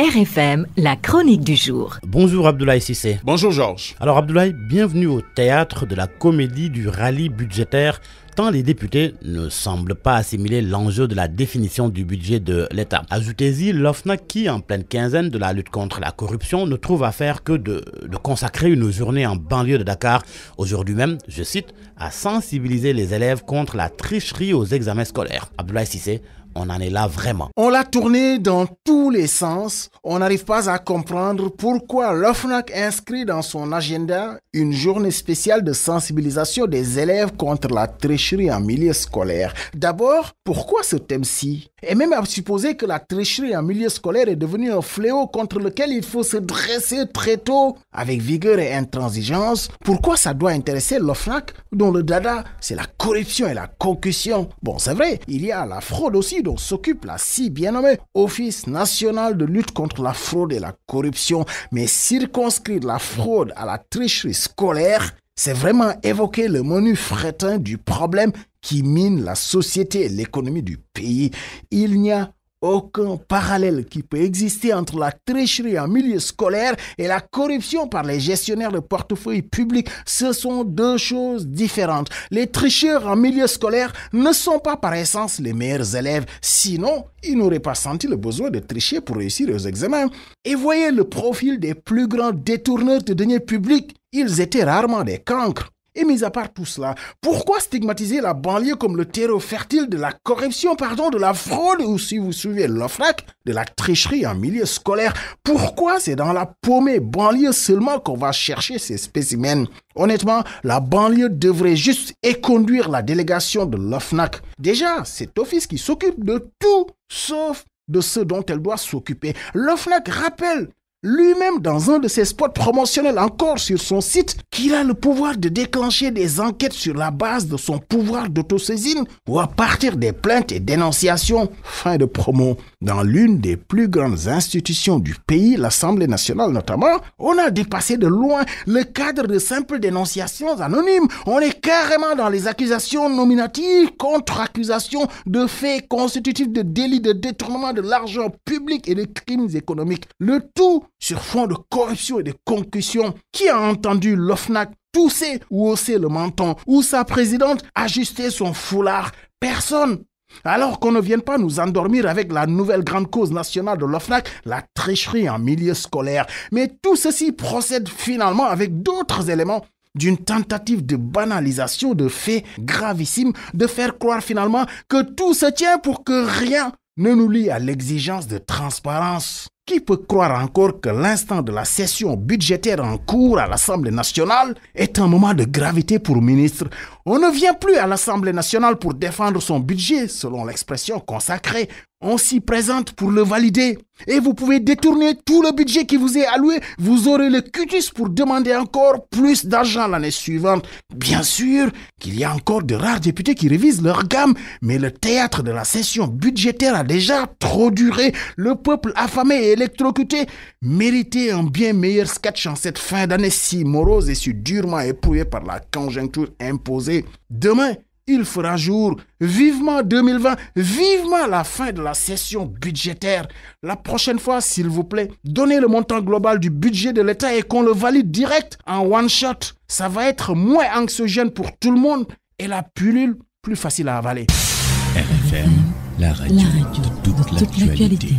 RFM, la chronique du jour. Bonjour Abdoulaye Sissé. Bonjour Georges. Alors Abdoulaye, bienvenue au théâtre de la comédie du rallye budgétaire tant les députés ne semblent pas assimiler l'enjeu de la définition du budget de l'État. Ajoutez-y l'OFNA qui, en pleine quinzaine de la lutte contre la corruption, ne trouve à faire que de, de consacrer une journée en banlieue de Dakar, aujourd'hui même, je cite, à sensibiliser les élèves contre la tricherie aux examens scolaires. Abdoulaye Sissé, on en est là vraiment. On l'a tourné dans tous les sens. On n'arrive pas à comprendre pourquoi l'OFNAC inscrit dans son agenda une journée spéciale de sensibilisation des élèves contre la tricherie en milieu scolaire. D'abord, pourquoi ce thème-ci Et même à supposer que la tricherie en milieu scolaire est devenue un fléau contre lequel il faut se dresser très tôt avec vigueur et intransigeance, pourquoi ça doit intéresser l'OFNAC dont le dada, c'est la corruption et la concussion Bon, c'est vrai, il y a la fraude aussi dont s'occupe la si bien nommée Office national de lutte contre la fraude et la corruption, mais circonscrire la fraude à la tricherie scolaire, c'est vraiment évoquer le menu frétin du problème qui mine la société et l'économie du pays. Il n'y a aucun parallèle qui peut exister entre la tricherie en milieu scolaire et la corruption par les gestionnaires de portefeuilles publics. Ce sont deux choses différentes. Les tricheurs en milieu scolaire ne sont pas par essence les meilleurs élèves, sinon ils n'auraient pas senti le besoin de tricher pour réussir aux examens. Et voyez le profil des plus grands détourneurs de deniers publics. Ils étaient rarement des cancres. Et mis à part tout cela, pourquoi stigmatiser la banlieue comme le terreau fertile de la corruption, pardon, de la fraude ou si vous suivez l'OFNAC, de la tricherie en milieu scolaire Pourquoi c'est dans la paumée banlieue seulement qu'on va chercher ces spécimens Honnêtement, la banlieue devrait juste éconduire la délégation de l'OFNAC. Déjà, cet office qui s'occupe de tout sauf de ce dont elle doit s'occuper. L'OFNAC rappelle lui-même dans un de ses spots promotionnels encore sur son site qu'il a le pouvoir de déclencher des enquêtes sur la base de son pouvoir d'autosaisine ou à partir des plaintes et dénonciations. Fin de promo. Dans l'une des plus grandes institutions du pays, l'Assemblée nationale notamment, on a dépassé de loin le cadre de simples dénonciations anonymes. On est carrément dans les accusations nominatives, contre-accusations de faits constitutifs de délits de détournement de l'argent public et de crimes économiques. Le tout sur fond de corruption et de concussion. Qui a entendu l'OFNAC tousser ou hausser le menton ou sa présidente ajuster son foulard Personne. Alors qu'on ne vienne pas nous endormir avec la nouvelle grande cause nationale de l'OFNAC, la tricherie en milieu scolaire. Mais tout ceci procède finalement avec d'autres éléments d'une tentative de banalisation de faits gravissimes, de faire croire finalement que tout se tient pour que rien ne nous lie à l'exigence de transparence. Qui peut croire encore que l'instant de la session budgétaire en cours à l'Assemblée nationale est un moment de gravité pour le ministre On ne vient plus à l'Assemblée nationale pour défendre son budget, selon l'expression consacrée. On s'y présente pour le valider. Et vous pouvez détourner tout le budget qui vous est alloué. Vous aurez le cutus pour demander encore plus d'argent l'année suivante. Bien sûr qu'il y a encore de rares députés qui révisent leur gamme, mais le théâtre de la session budgétaire a déjà trop duré. Le peuple affamé et électrocuté un bien meilleur sketch en cette fin d'année si morose et si durement éprouvée par la conjoncture imposée. Demain, il fera jour. Vivement 2020, vivement la fin de la session budgétaire. La prochaine fois, s'il vous plaît, donnez le montant global du budget de l'État et qu'on le valide direct en one shot. Ça va être moins anxiogène pour tout le monde et la pilule plus facile à avaler. RFM, la radio, de toute l'actualité.